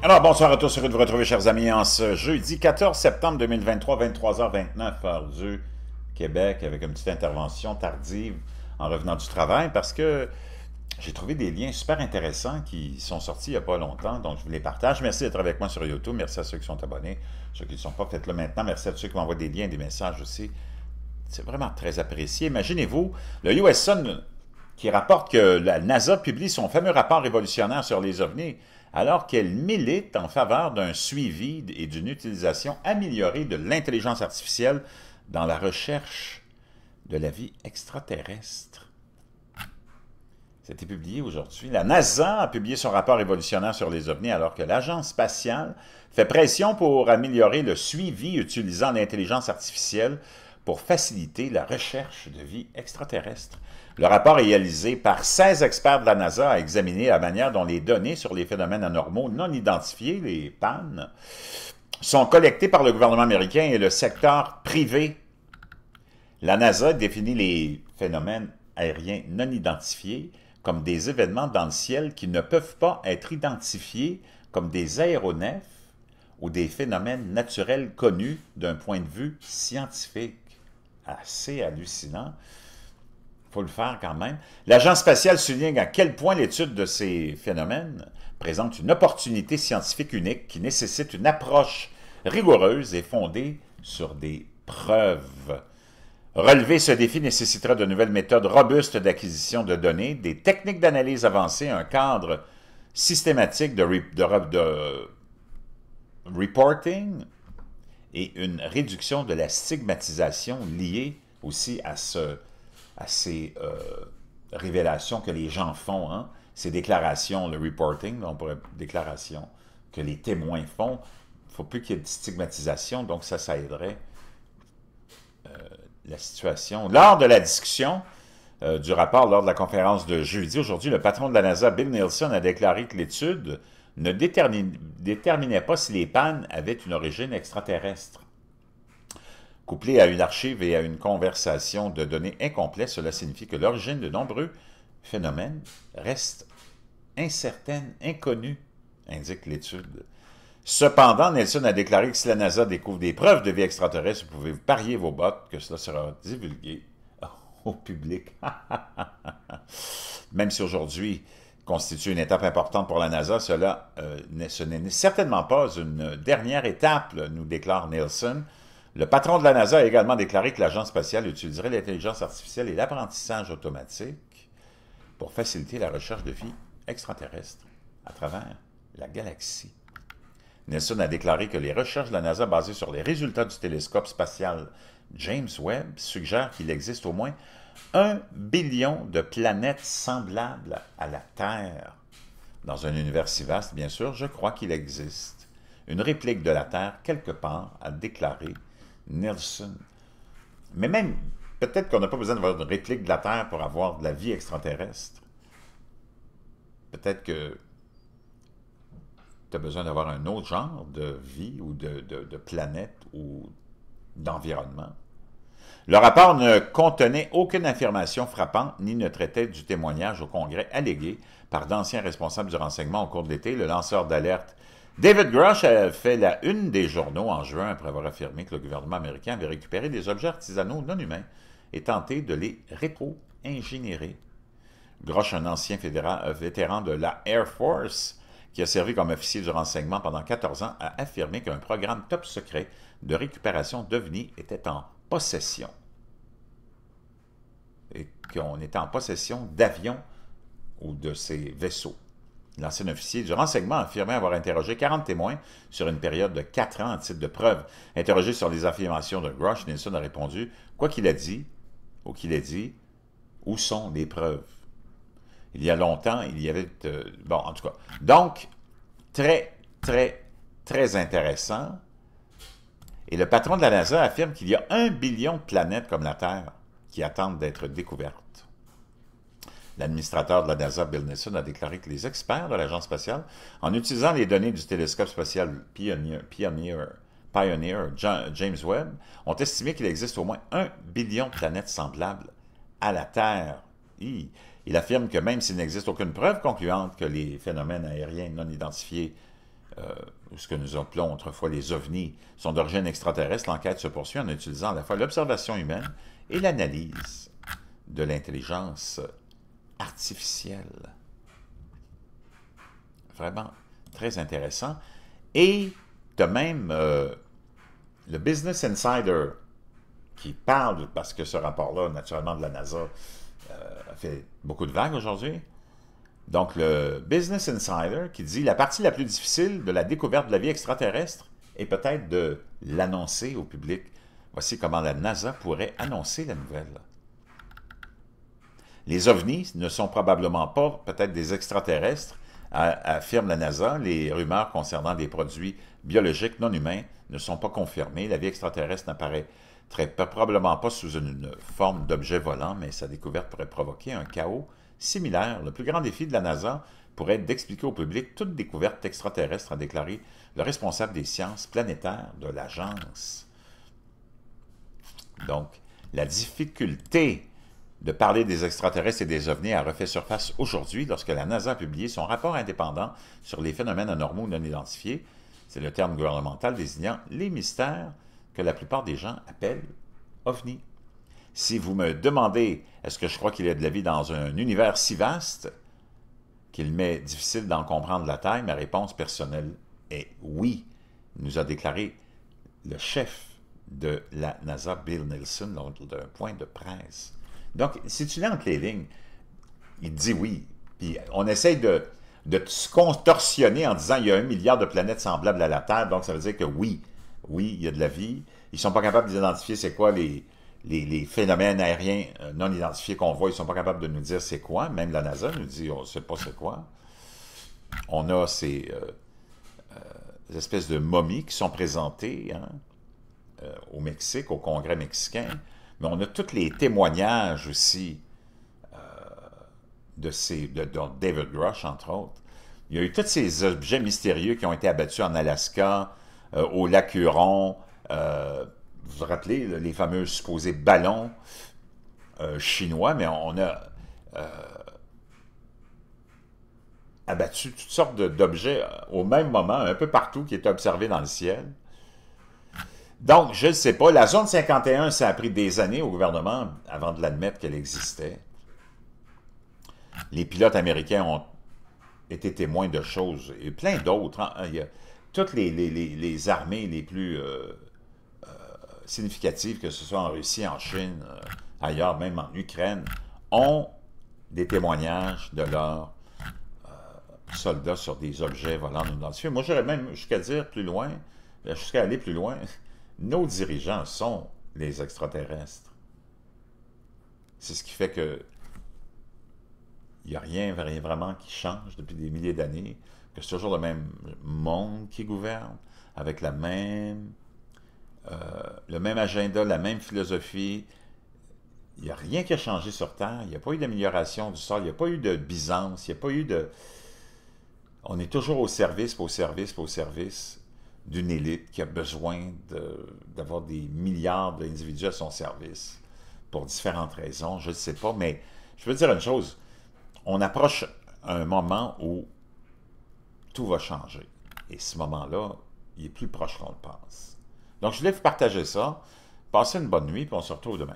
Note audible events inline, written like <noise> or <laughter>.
Alors, bonsoir à tous, heureux de vous retrouver, chers amis, en ce jeudi 14 septembre 2023, 23h29, heure du Québec, avec une petite intervention tardive en revenant du travail, parce que j'ai trouvé des liens super intéressants qui sont sortis il n'y a pas longtemps, donc je vous les partage. Merci d'être avec moi sur YouTube, merci à ceux qui sont abonnés, ceux qui ne sont pas, faites-le maintenant, merci à ceux qui m'envoient des liens, des messages aussi. C'est vraiment très apprécié. Imaginez-vous, le US Sun qui rapporte que la NASA publie son fameux rapport révolutionnaire sur les ovnis, alors qu'elle milite en faveur d'un suivi et d'une utilisation améliorée de l'intelligence artificielle dans la recherche de la vie extraterrestre. C'était publié aujourd'hui. La NASA a publié son rapport évolutionnaire sur les ovnis alors que l'agence spatiale fait pression pour améliorer le suivi utilisant l'intelligence artificielle pour faciliter la recherche de vie extraterrestre. Le rapport réalisé par 16 experts de la NASA a examiné la manière dont les données sur les phénomènes anormaux non identifiés, les PAN, sont collectées par le gouvernement américain et le secteur privé. La NASA définit les phénomènes aériens non identifiés comme des événements dans le ciel qui ne peuvent pas être identifiés comme des aéronefs ou des phénomènes naturels connus d'un point de vue scientifique assez hallucinant. Il faut le faire quand même. L'agence spatiale souligne à quel point l'étude de ces phénomènes présente une opportunité scientifique unique qui nécessite une approche rigoureuse et fondée sur des preuves. Relever ce défi nécessitera de nouvelles méthodes robustes d'acquisition de données, des techniques d'analyse avancées, un cadre systématique de, de reporting et une réduction de la stigmatisation liée aussi à, ce, à ces euh, révélations que les gens font, hein. ces déclarations, le reporting, on pourrait déclaration que les témoins font. Il ne faut plus qu'il y ait de stigmatisation, donc ça, ça aiderait euh, la situation. Lors de la discussion euh, du rapport, lors de la conférence de jeudi, aujourd'hui, le patron de la NASA, Bill Nielsen, a déclaré que l'étude ne déterminait pas si les pannes avaient une origine extraterrestre. Couplé à une archive et à une conversation de données incomplètes, cela signifie que l'origine de nombreux phénomènes reste incertaine, inconnue, indique l'étude. Cependant, Nelson a déclaré que si la NASA découvre des preuves de vie extraterrestre, vous pouvez parier vos bottes que cela sera divulgué <laughs> au public. <laughs> Même si aujourd'hui, constitue une étape importante pour la NASA, cela euh, ce n'est certainement pas une dernière étape, nous déclare Nielsen. Le patron de la NASA a également déclaré que l'agence spatiale utiliserait l'intelligence artificielle et l'apprentissage automatique pour faciliter la recherche de vie extraterrestre à travers la galaxie. Nelson a déclaré que les recherches de la NASA basées sur les résultats du télescope spatial James Webb suggère qu'il existe au moins un billion de planètes semblables à la Terre. Dans un univers si vaste, bien sûr, je crois qu'il existe une réplique de la Terre quelque part, a déclaré Nelson. Mais même, peut-être qu'on n'a pas besoin d'avoir une réplique de la Terre pour avoir de la vie extraterrestre. Peut-être que tu as besoin d'avoir un autre genre de vie ou de, de planète ou d'environnement. Le rapport ne contenait aucune affirmation frappante ni ne traitait du témoignage au Congrès allégué par d'anciens responsables du renseignement au cours de l'été. Le lanceur d'alerte David Grush a fait la une des journaux en juin après avoir affirmé que le gouvernement américain avait récupéré des objets artisanaux non humains et tenté de les rétro ingénérer Grosch, un ancien fédéral, euh, vétéran de la Air Force, qui a servi comme officier du renseignement pendant 14 ans, a affirmé qu'un programme top secret de récupération d'OVNI était en possession. Et qu'on était en possession d'avions ou de ces vaisseaux. L'ancien officier du renseignement a affirmé avoir interrogé 40 témoins sur une période de 4 ans en titre de preuve. Interrogé sur les affirmations de Grosh, Nelson a répondu Quoi qu'il a dit, ou qu'il ait dit, où sont les preuves il y a longtemps, il y avait... Euh, bon, en tout cas. Donc, très, très, très intéressant. Et le patron de la NASA affirme qu'il y a un billion de planètes comme la Terre qui attendent d'être découvertes. L'administrateur de la NASA, Bill Nelson, a déclaré que les experts de l'agence spatiale, en utilisant les données du télescope spatial Pioneer, Pioneer, James Webb, ont estimé qu'il existe au moins un billion de planètes semblables à la Terre. Il affirme que même s'il n'existe aucune preuve concluante que les phénomènes aériens non identifiés, euh, ou ce que nous appelons autrefois les ovnis, sont d'origine extraterrestre, l'enquête se poursuit en utilisant à la fois l'observation humaine et l'analyse de l'intelligence artificielle. Vraiment très intéressant. Et de même, euh, le Business Insider, qui parle, parce que ce rapport-là, naturellement, de la NASA, fait beaucoup de vagues aujourd'hui. Donc, le Business Insider qui dit la partie la plus difficile de la découverte de la vie extraterrestre est peut-être de l'annoncer au public. Voici comment la NASA pourrait annoncer la nouvelle. Les ovnis ne sont probablement pas peut-être des extraterrestres, affirme la NASA. Les rumeurs concernant des produits biologiques non humains ne sont pas confirmées. La vie extraterrestre n'apparaît Très probablement pas sous une forme d'objet volant, mais sa découverte pourrait provoquer un chaos similaire. Le plus grand défi de la NASA pourrait être d'expliquer au public toute découverte extraterrestre, a déclaré le responsable des sciences planétaires de l'agence. Donc, la difficulté de parler des extraterrestres et des ovnis a refait surface aujourd'hui lorsque la NASA a publié son rapport indépendant sur les phénomènes anormaux non identifiés. C'est le terme gouvernemental désignant les mystères que la plupart des gens appellent ovni. Si vous me demandez est-ce que je crois qu'il y a de la vie dans un univers si vaste qu'il m'est difficile d'en comprendre la taille, ma réponse personnelle est oui, nous a déclaré le chef de la NASA, Bill Nelson, lors d'un point de presse. Donc, si tu lis entre les lignes, il dit oui. Puis on essaye de, de se contorsionner en disant il y a un milliard de planètes semblables à la Terre, donc ça veut dire que oui, oui, il y a de la vie. Ils ne sont pas capables d'identifier c'est quoi les, phénomènes aériens euh, non identifiés qu'on voit. Ils ne sont pas capables de nous dire c'est quoi. Même la NASA nous dit on ne sait pas c'est quoi. On a ces euh, euh, espèces de momies qui sont présentées hein, au Mexique, au Congrès mexicain. Mais on a tous les témoignages aussi de, ces, de, David Rush, entre autres. Il y a eu tous ces objets mystérieux qui ont été abattus en Alaska, euh, au lac Huron. Euh, vous vous rappelez, les fameux supposés ballons euh, chinois, mais on a abattu toutes sortes d'objets au même moment, un peu partout, qui étaient observés dans le ciel. Donc, je ne sais pas. La zone 51, ça a pris des années au gouvernement avant de l'admettre qu'elle existait. Les pilotes américains ont été témoins de choses et plein d'autres. Hein, toutes les, armées les plus euh, euh, significatives, que ce soit en Russie, en Chine, euh, ailleurs, même en Ukraine, ont des témoignages de leurs soldats sur des objets volants non identifiés. Moi, j'irais même jusqu'à dire plus loin, jusqu'à aller plus loin, <laughs> nos dirigeants sont les extraterrestres. C'est ce qui fait que il n'y a rien, vraiment qui change depuis des milliers d'années c'est toujours le même monde qui gouverne, avec la même, euh, le même agenda, la même philosophie. Il n'y a rien qui a changé sur Terre. Il n'y a pas eu d'amélioration du sol. Il n'y a pas eu de Byzance. Il n'y a pas eu de... On est toujours au service, au service, au service d'une élite qui a besoin d'avoir des milliards d'individus à son service pour différentes raisons, je ne sais pas, mais je veux dire une chose, on approche un moment où tout va changer. Et ce moment-là, il est plus proche qu'on le pense. Donc, je voulais vous partager ça. Passez une bonne nuit, puis on se retrouve demain.